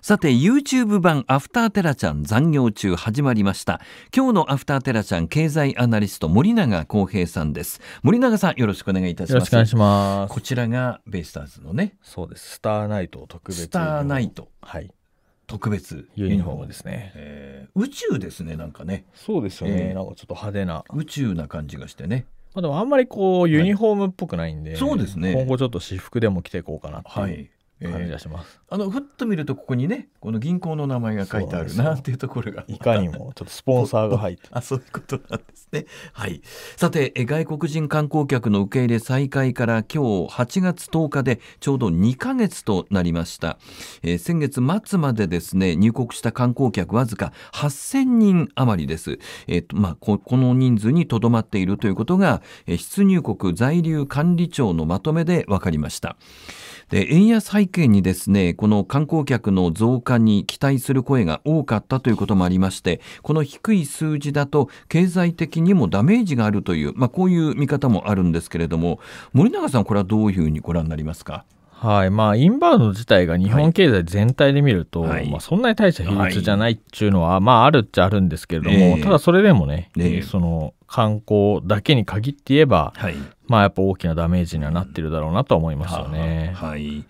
さて YouTube 版アフターテラちゃん残業中始まりました今日のアフターテラちゃん経済アナリスト森永康平さんです森永さんよろしくお願いいたしますよろしくお願いしますこちらがベイスターズのねそうですスターナイト特別スターナイトはい特別ユニフォームですね、えー、宇宙ですねなんかねそうですよね、えー、なんかちょっと派手な宇宙な感じがしてねまあ、でもあんまりこうユニフォームっぽくないんで、はい、そうですね今後ちょっと私服でも着ていこうかなっていう感じがします、えー、あのふっと見るとここにねこの銀行の名前が書いてあるなっていうところがいかにもちょっとスポンサーが入って あそういうことなんですねはいさてえ外国人観光客の受け入れ再開から今日8月10日でちょうど2か月となりました、えー、先月末までですね入国した観光客わずか8000人余りですえっ、ー、とまあこの人数にとどまっているということが、えー、出入国在留管理庁のまとめで分かりましたで円安背景にですね、この観光客の増加に期待する声が多かったということもありまして、この低い数字だと経済的にもダメージがあるという、まあ、こういう見方もあるんですけれども、森永さん、これはどういうふうにご覧になりますか。はいまあ、インバウンド自体が日本経済全体で見ると、はい、まあ、そんなに大した比率じゃないっていうのは、はい、まあ、あるっちゃあるんですけれども、えー、ただそれでもね、えー、その観光だけに限って言えば、はい、まあ、やっぱ大きなダメージにはなってるだろうなと思いますよね、ははい、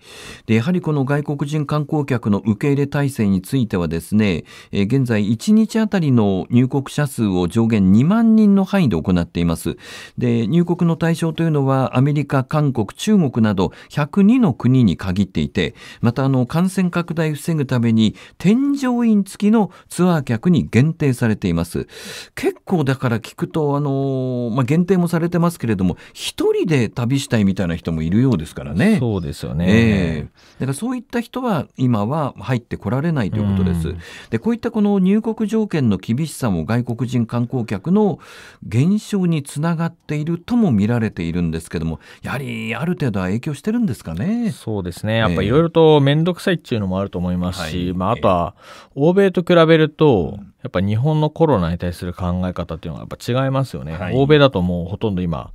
でやはりこの外国人観光客の受け入れ体制についてはですね、えー、現在1日あたりの入国者数を上限2万人の範囲で行っていますで入国の対象というのはアメリカ韓国中国など102の国に限っていてまたあの感染拡大を防ぐために添乗員付きのツアー客に限定されています結構だから聞くとあの、まあ、限定もされてますけれども一人で旅したいみたいな人もいるようですからね。そうですよね。えー、だからそういった人は今は入ってこられないということです。うん、で、こういったこの入国条件の厳しさも外国人観光客の減少につながっているとも見られているんですけども、やはりある程度は影響してるんですかね。そうですね。やっぱいろいろと面倒くさいっていうのもあると思いますし、まああとは欧米と比べると、やっぱ日本のコロナに対する考え方っていうのはやっぱ違いますよね。はい、欧米だともうほとんど今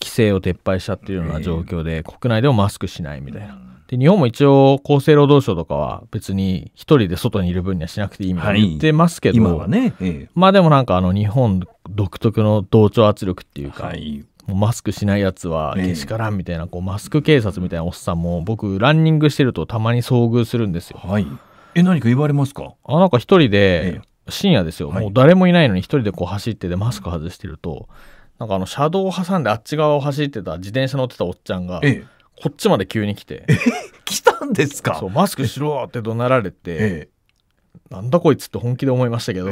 規制を撤廃したっていうような状況で、国内でもマスクしないみたいな。で日本も一応厚生労働省とかは別に一人で外にいる分にはしなくていいみたいな言ってますけど、はい、今はね、ええ、まあでもなんかあの日本独特の同調圧力っていうか、はい、もうマスクしないやつはけしからんみたいな、こうマスク警察みたいなおっさんも僕ランニングしてるとたまに遭遇するんですよ。はい、え何か言われますかあなんか一人で、深夜ですよ、もう誰もいないのに一人でこう走ってでマスク外してると、なんかあの車道を挟んであっち側を走ってた自転車乗ってたおっちゃんが、こっちまで急に来て来たんですかマスクしろって怒鳴られて、なんだこいつって本気で思いましたけど、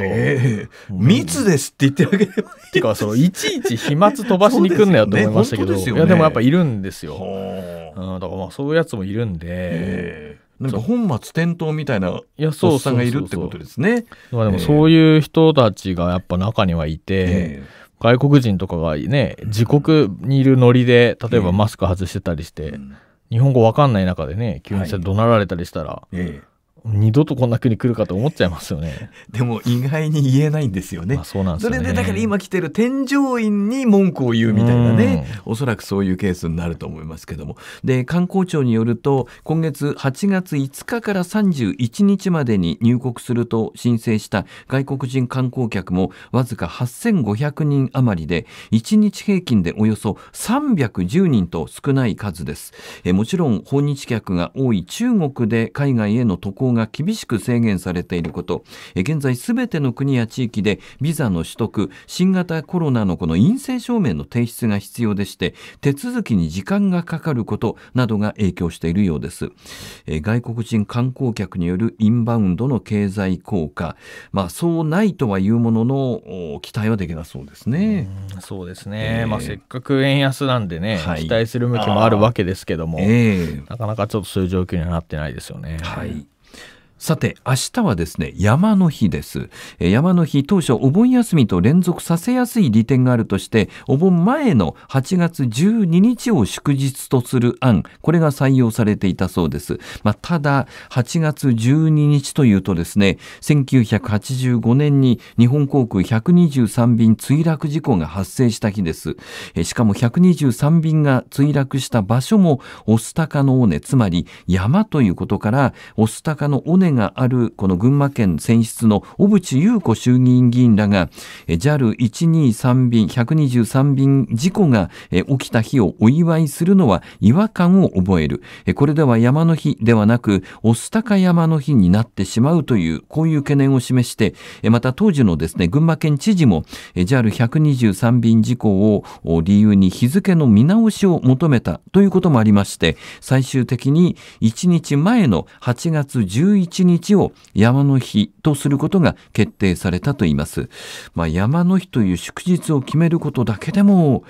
密ですって言ってあげればいいっていうかそのいちいち飛沫飛ばしに来んのよと思いましたけど、いやでもやっぱいるんですよ、うん、だからまあそういうやつもいるんで、なんか本末転倒みたいなおっさんがいるってことですね。でもそういう人たちがやっぱ中にはいて、ええ外国人とかがね、自国にいるノリで、例えばマスク外してたりして、日本語わかんない中でね、急に怒鳴られたりしたら、ええ二度とこんな国来るかと思っちゃいますよね。でも意外に言えないんですよね。まあ、そうなんですね。それでだから今来てる添乗員に文句を言うみたいなね、おそらくそういうケースになると思いますけども。で、観光庁によると、今月8月5日から31日までに入国すると申請した外国人観光客もわずか8500人余りで、1日平均でおよそ310人と少ない数です。えもちろん訪日客が多い中国で海外への渡航が厳しく制限されていること現在すべての国や地域でビザの取得新型コロナのこの陰性証明の提出が必要でして手続きに時間がかかることなどが影響しているようです外国人観光客によるインバウンドの経済効果まあそうないとはいうものの期待はできなそうですねそうですね、えー、まあせっかく円安なんでね、はい、期待する向きもあるわけですけども、えー、なかなかちょっとそういう状況にはなってないですよねはいさて、明日はですね、山の日です。山の日、当初、お盆休みと連続させやすい利点があるとして、お盆前の8月12日を祝日とする案、これが採用されていたそうです。まあ、ただ、8月12日というとですね、1985年に日本航空123便墜落事故が発生した日です。しかも123便が墜落した場所も、オスタカの尾根、つまり山ということから、オスタカの尾根があるこの群馬県選出の小渕優子衆議院議員らが JAL123 便123便事故が起きた日をお祝いするのは違和感を覚えるこれでは山の日ではなく御巣鷹山の日になってしまうというこういう懸念を示してまた当時のですね群馬県知事も JAL123 便事故を理由に日付の見直しを求めたということもありまして最終的に1日前の8月11 11日を山の日とすることが決定されたといいます。まあ、山の日という祝日を決めることだけでも、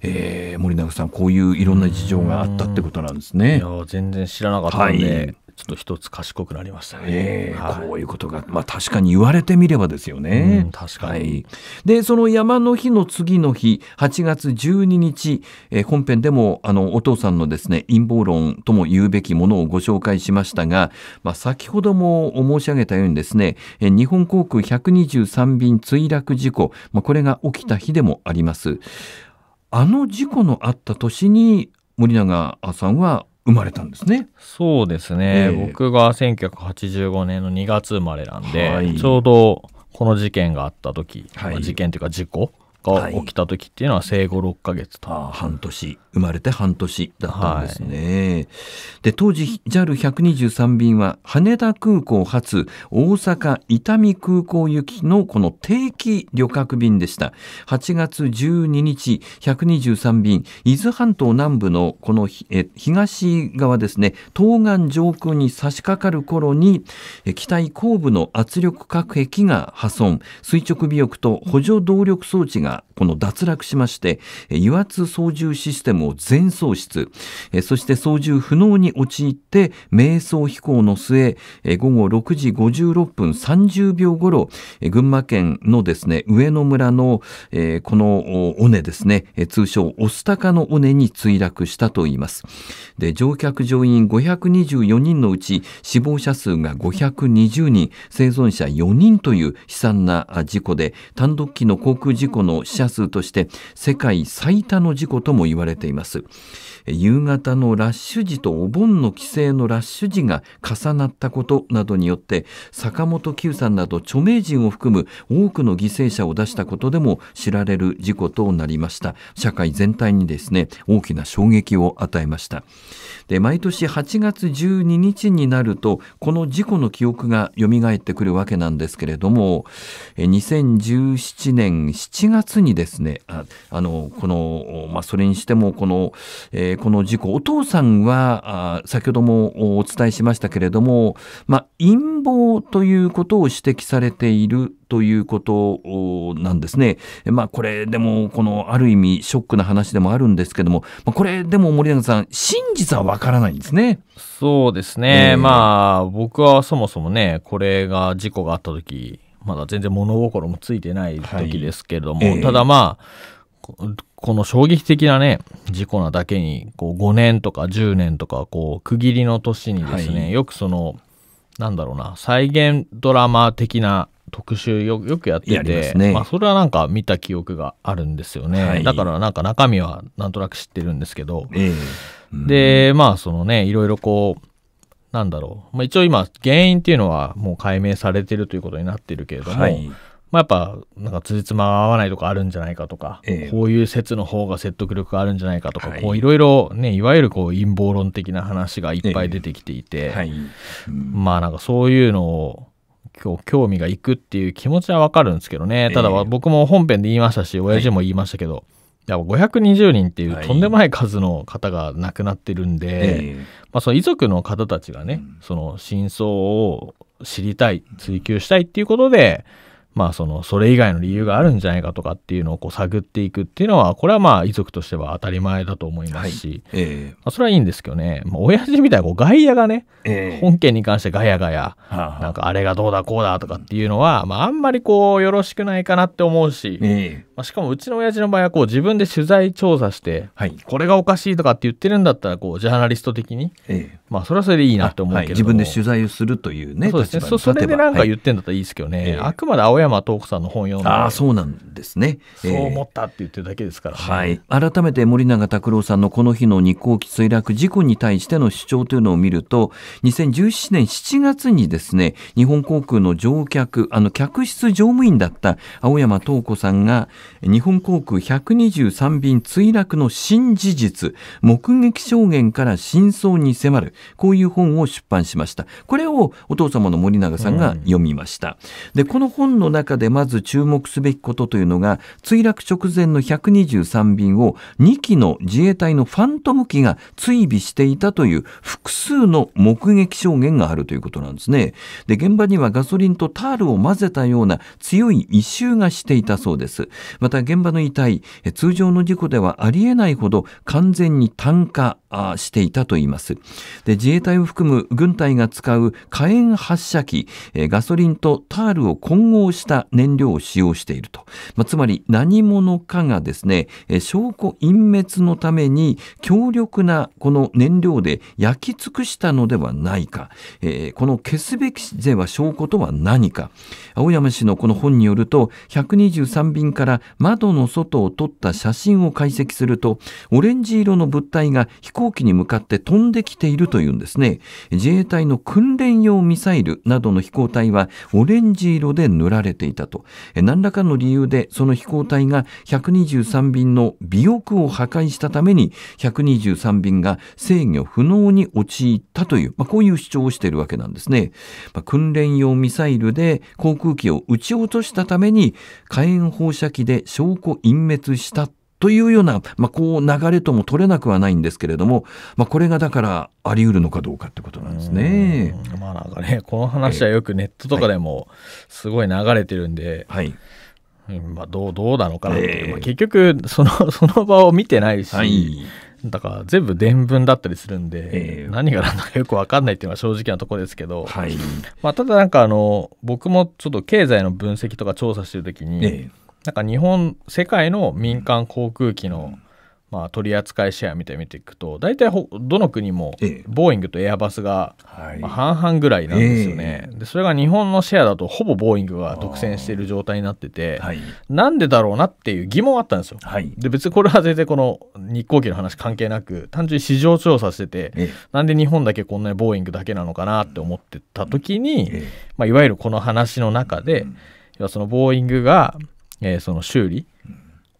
えー、森永さん、こういういろんな事情があったってことなんですね。いや全然知らなかったんで、はいちょっと一つ賢くなりましたね、えーはい、こういうことが、まあ、確かに言われてみればですよね。うん、確かに、はい、でその山の日の次の日8月12日、えー、本編でもあのお父さんのですね陰謀論とも言うべきものをご紹介しましたが、まあ、先ほども申し上げたようにですね、えー、日本航空123便墜落事故、まあ、これが起きた日でもあります。あの事故のあった年に森永さんは生まれたんですね。そうですね。えー、僕が1985年の2月生まれなんで、はい、ちょうどこの事件があった時、はい、事件というか事故が起きた時っていうのは生後6ヶ月と、はい、半年生まれて半年だったんですね、はい、で当時 JAL123 便は羽田空港発大阪伊丹空港行きのこの定期旅客便でした8月12日123便伊豆半島南部のこのえ東側ですね東岸上空に差し掛かる頃に機体後部の圧力隔壁が破損垂直尾翼と補助動力装置がこの脱落しまして油圧操縦システムを全喪失そして操縦不能に陥って迷走飛行の末午後6時56分30秒ごろ群馬県のですね上野村の、えこの尾根ですね通称御巣鷹の尾根に墜落したといいますで乗客乗員524人のうち死亡者数が520人生存者4人という悲惨な事故で単独機の航空事故の死者数として世界最多の事故とも言われています夕方のラッシュ時とお盆の帰省のラッシュ時が重なったことなどによって坂本九さんなど著名人を含む多くの犠牲者を出したことでも知られる事故となりました社会全体にですね大きな衝撃を与えましたで毎年8月12日になるとこの事故の記憶が蘇ってくるわけなんですけれども2017年7月にですねあのこの、まあ、それにしてもこの、えー、この事故お父さんはあ先ほどもお伝えしましたけれども、まあ、陰謀ということを指摘されているということなんですね。まあこれでもこのある意味ショックな話でもあるんですけども、まあ、これでも森永さん真実はわからないんですね。そうですね、えー、まあ僕はそもそもねこれが事故があった時まだ全然物心もついてない時ですけれども、はい、ただまあ、この衝撃的なね、事故なだけに、こう5年とか10年とか、こう区切りの年にですね、はい、よくその、なんだろうな、再現ドラマ的な特集よよくやってて、ね、まあ、それはなんか見た記憶があるんですよね、はい、だからなんか中身はなんとなく知ってるんですけど、えー、でまあそのねいろいろこうなんだろう、まあ、一応今原因っていうのはもう解明されてるということになってるけれども、はい、まあ、やっぱなんかじつが合わないとかあるんじゃないかとか、えー、こういう説の方が説得力があるんじゃないかとか、はい、こういろいろねいわゆるこう陰謀論的な話がいっぱい出てきていて、えーはい、まあなんかそういうのを興味がいくっていう気持ちはわかるんですけどねただ僕も本編で言いましたし、えー、親父も言いましたけど、や520人っていうとんでもない数の方が亡くなってるんで、はいまあ、その遺族の方たちがね、うん、その真相を知りたい追求したいっていうことで、うんまあその、それ以外の理由があるんじゃないかとかっていうのをこう探っていくっていうのは、これはまあ遺族としては当たり前だと思いますし、はい、えー、まあ、それはいいんですけどね、まあ、親父みたいにこう外野がね、えー、本件に関してガヤガヤ、なんかあれがどうだこうだとかっていうのは、まああんまりこうよろしくないかなって思うし、えー、まあ、しかもうちの親父の場合はこう自分で取材調査して、はい、これがおかしいとかって言ってるんだったら、こうジャーナリスト的に、えー、まあそれはそれでいいなって思うけど、はい、自分で取材をするというね、そうですねそれでなんか言ってんだったらいいですけどね、あくまで青山山東子さんの本読んであそうなんですね、そう思ったって言ってるだけですから、ねえー、はい、改めて森永卓郎さんのこの日の日航機墜落事故に対しての主張というのを見ると2017年7月にですね日本航空の乗客あの客室乗務員だった青山東子さんが日本航空123便墜落の新事実目撃証言から真相に迫るこういう本を出版しましたこれをお父様の森永さんが読みました、うん、でこの本の中でまず注目すべきことというのが墜落直前の123便を2機の自衛隊のファントム機が追尾していたという複数の目撃証言があるということなんですねで現場にはガソリンとタールを混ぜたような強い異臭がしていたそうですまた現場の遺体通常の事故ではありえないほど完全に炭化していたといいますで自衛隊を含む軍隊が使う火炎発射機ガソリンとタールを混合した燃料を使用していると、まあ、つまり何者かがですね証拠隠滅のために強力なこの燃料で焼き尽くしたのではないか、えー、この消すべき税は証拠とは何か青山氏のこの本によると123便から窓の外を撮った写真を解析するとオレンジ色の物体が飛行機に向かって飛んできているというんですね自衛隊の訓練用ミサイルなどの飛行体はオレンジ色で塗られれていたと、何らかの理由でその飛行体が123便の尾翼を破壊したために123便が制御不能に陥ったという、まあ、こういう主張をしているわけなんですね、まあ、訓練用ミサイルで航空機を撃ち落としたために火炎放射器で証拠隠滅したというような、まあ、こう流れとも取れなくはないんですけれども、まあ、これがだからあり得るのかどうかってことなんですね。まあなんかねこの話はよくネットとかでもすごい流れてるんで。はい、はいまあ、どうどうなのかなって、えー、まあ、結局その その場を見てないし、はい、だから全部伝聞だったりするんで、えー、何が何だかよく分かんないっていうのは正直なところですけど、はい、まあ、ただなんかあの僕もちょっと経済の分析とか調査してる時に、えーなんか日本世界の民間航空機の、まあ、取り扱いシェア見て見ていくと大体どの国もボーイングとエアバスが、ま半々ぐらいなんですよね、でそれが日本のシェアだとほぼボーイングが独占している状態になってて、はなんでだろうなっていう疑問はあったんですよ、で別にこれは全然この日航機の話関係なく単純に市場調査してて、えなんで日本だけこんなにボーイングだけなのかなって思ってた時に、まいわゆるこの話の中で、要はそのボーイングがえー、その修理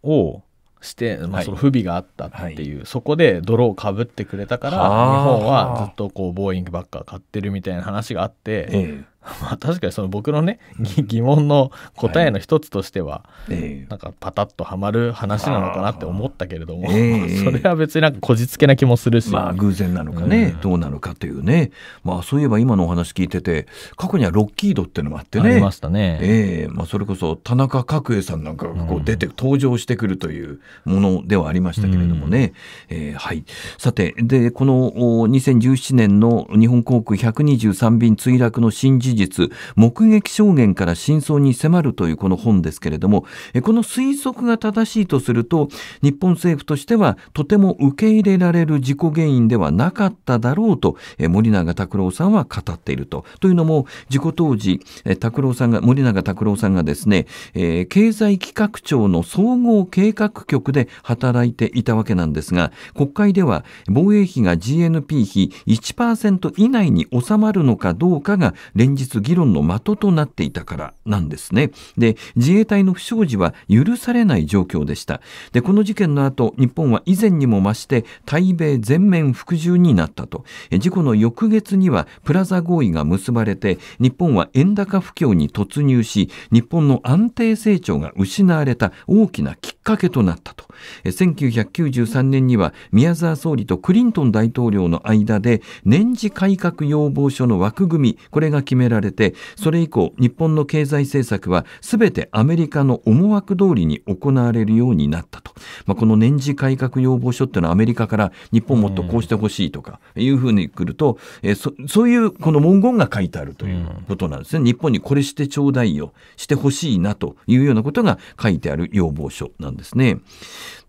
をして、まあ、その不備があったっていう、はい、そこで泥をかぶってくれたから日本はずっとこうボーイングばっか買ってるみたいな話があって、え まあ確かにその僕のね疑問の答えの一つとしては、はい、なんかパタッとはまる話なのかなって思ったけれども、えー、それは別になんかこじつけな気もするし、まあ、偶然なのかね、うん、どうなのかというね、まあ、そういえば今のお話聞いてて過去にはロッキードっていうのもあってねありましたね、えーまあ、それこそ田中角栄さんなんかがこう出て、うん、登場してくるというものではありましたけれどもね、うん、えー、はいさてでこの2017年の日本航空123便墜落の新人事実目撃証言から真相に迫るというこの本ですけれどもこの推測が正しいとすると日本政府としてはとても受け入れられる事故原因ではなかっただろうと森永卓郎さんは語っていると。というのも事故当時拓郎さんが森永卓郎さんがですね、えー、経済企画庁の総合計画局で働いていたわけなんですが国会では防衛費が GNP 比1%以内に収まるのかどうかが連日議論の的となっていたからなんですね。で、自衛隊の不祥事は許されない状況でした。で、この事件の後、日本は以前にも増して対米全面服従になったと。事故の翌月にはプラザ合意が結ばれて、日本は円高不況に突入し、日本の安定成長が失われた大きなきっかけとなったと。1993年には宮沢総理とクリントン大統領の間で年次改革要望書の枠組み、これが決めめられてそれ以降日本の経済政策は全てアメリカの思惑通りに行われるようになったと、まあ、この年次改革要望書っていうのはアメリカから日本もっとこうしてほしいとかいうふうに来ると、えそそういうこの文言が書いてあるということなんですね、日本にこれしてちょうだいよしてほしいなというようなことが書いてある要望書なんですね。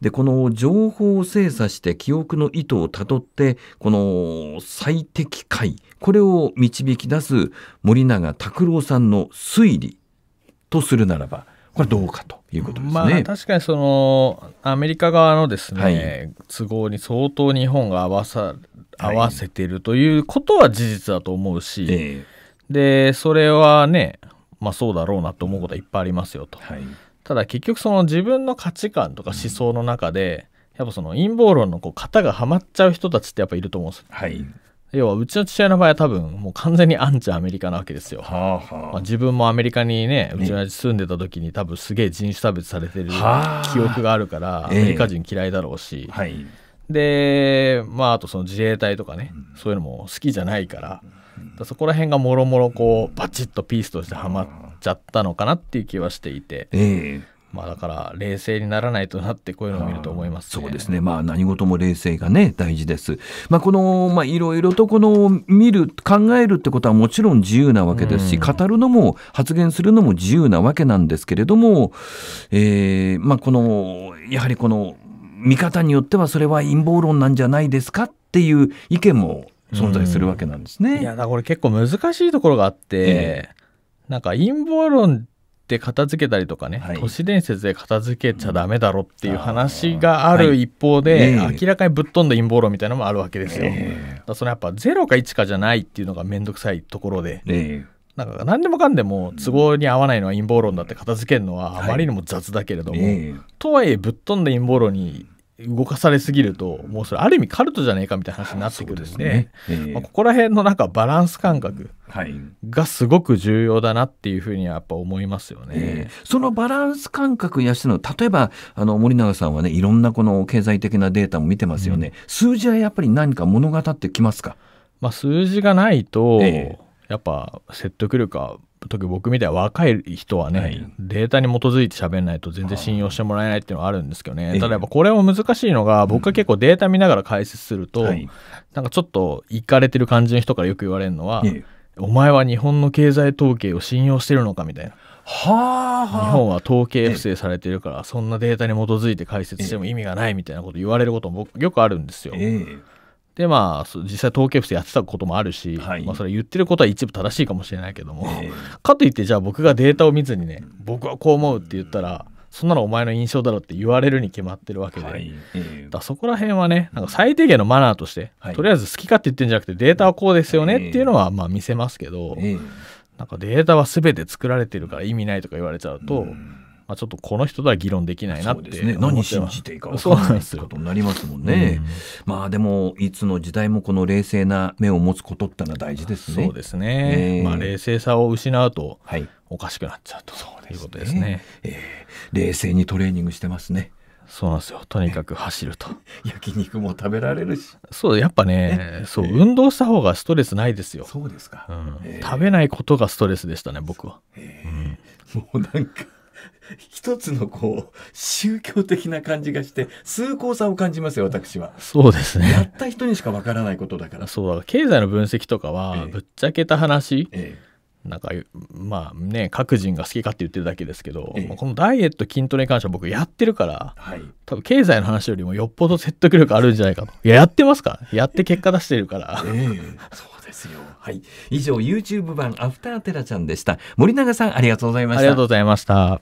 でこの情報を精査して記憶の意図をたどってこの最適解これを導き出す森永卓郎さんの推理とするならば、これどうかということですね。まあ、確かにそのアメリカ側のですね、はい、都合に相当日本が合わさ合わせているということは事実だと思うし、はいでそれはね、まあ、そうだろうなと思うことはいっぱいありますよと。はい、ただ結局その自分の価値観とか思想の中で、やっぱその陰謀論のこう型がはまっちゃう人たちってやっぱいると思うんですはい要はうちの父親の場合は多分もう完全にアンチアメリカなわけですよ、はあはあ、まあ、自分もアメリカにねうちの父住んでた時に多分すげえ人種差別されてる記憶があるから、アメリカ人嫌いだろうし、えーはい、でまああとその自衛隊とかね、そういうのも好きじゃないから、そこら辺がもろもろこうバチッとピースとしてはまっちゃったのかなっていう気はしていて、えーまあ、だから冷静にならないとなってこういうのを見ると思います、ね、そうですね、まあ、何事も冷静が、ね、大事です、まあ、この、まあ、いろいろとこの見る考えるってことはもちろん自由なわけですし、うん、語るのも発言するのも自由なわけなんですけれども、えーまあ、このやはりこの見方によってはそれは陰謀論なんじゃないですかっていう意見も存在するわけなんですね。うん、いやだこれ結構難しいところがあって、えー、なんか陰謀論ってで片付けたりとかね、はい、都市伝説で片付けちゃダメだろっていう話がある一方で、はい、明らかにぶっ飛んだ陰謀論みたいなのもあるわけですよ。えだそのやっぱ0か1かじゃないっていうのが面倒くさいところで。なんか何でもかんでも都合に合わないのは陰謀論だって片付けるのはあまりにも雑だけれども、はいとはいえぶっ飛んだ陰謀論に動かされすぎるともうそれある意味カルトじゃねえかみたいな話になってくるんで、ねえー、まあ、ここら辺のなんかバランス感覚がすごく重要だなっていうふうにはやっぱ思いますよね、えー、そのバランス感覚や養の、例えばあの森永さんはねいろんなこの経済的なデータも見てますよね、うん、数字はやっぱり何か物語ってきますか、まあ、数字がないと、えー、やっぱ説得力は時僕みたいな若い人はね、はい、データに基づいて喋んないと全然信用してもらえないっていうのはあるんですけどねただばこれも難しいのが、僕は結構データ見ながら解説すると、うんなんかちょっといかれてる感じの人からよく言われるのは、お前は日本の経済統計を信用してるのかみたいな。はあ、はあ、日本は統計不正されてるから、そんなデータに基づいて解説しても意味がないみたいなこと言われることもよくあるんですよ。えでまあ実際統計不正やってたこともあるし、はい、まあ、それ言ってることは一部正しいかもしれないけども、えー、かといってじゃあ僕がデータを見ずにね僕はこう思うって言ったら、そんなのお前の印象だろって言われるに決まってるわけで、はいえー、だそこら辺はねなんか最低限のマナーとして、はい、とりあえず好き勝手言ってんじゃなくてデータはこうですよねっていうのはまあ見せますけど、えー、なんかデータは全て作られてるから意味ないとか言われちゃうと。うんまあ、ちょっとこの人とは議論できないなって、ね、何信じていいか分からないってことになりますもんね。ん、まあでもいつの時代もこの冷静な目を持つことってのは大事ですね。そうですね、えー、まあ、冷静さを失うと、はいおかしくなっちゃうと、はい、いうことですね、ね、えー、冷静にトレーニングしてますね。そうなんですよ。とにかく走ると。焼肉も食べられるし。そう、やっぱね、そう、運動した方がストレスないですよ。そうですか、うん。食べないことがストレスでしたね、僕は。うん、もうなんか一つのこう宗教的な感じがして崇高さを感じますよ私はそうですねやった人にしかわからないことだからそうだ経済の分析とかは、ぶっちゃけた話、ええなんかまあね各人が好きかって言ってるだけですけど、ええ、このダイエット筋トレに関しては僕やってるから、はい、多分経済の話よりもよっぽど説得力あるんじゃないかといややってますかやって結果出してるから、えん。そうですよはい以上 YouTube 版「アフターテラちゃん」でした森永さんありがとうございましたありがとうございました